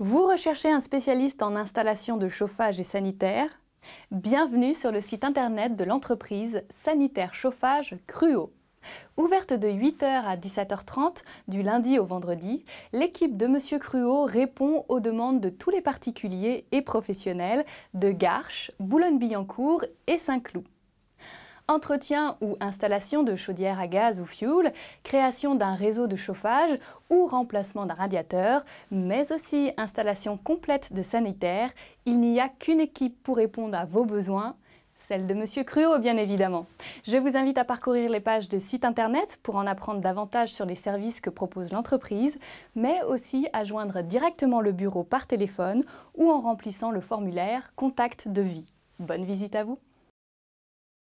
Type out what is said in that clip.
Vous recherchez un spécialiste en installation de chauffage et sanitaire Bienvenue sur le site internet de l'entreprise Sanitaire Chauffage Cruau. Ouverte de 8h à 17h30 du lundi au vendredi, l'équipe de Monsieur Cruau répond aux demandes de tous les particuliers et professionnels de Garches, Boulogne-Billancourt et Saint-Cloud entretien ou installation de chaudière à gaz ou fuel, création d'un réseau de chauffage ou remplacement d'un radiateur, mais aussi installation complète de sanitaire, il n'y a qu'une équipe pour répondre à vos besoins celle de Monsieur Cruau, bien évidemment. Je vous invite à parcourir les pages de site internet pour en apprendre davantage sur les services que propose l'entreprise, mais aussi à joindre directement le bureau par téléphone ou en remplissant le formulaire Contact de vie. Bonne visite à vous!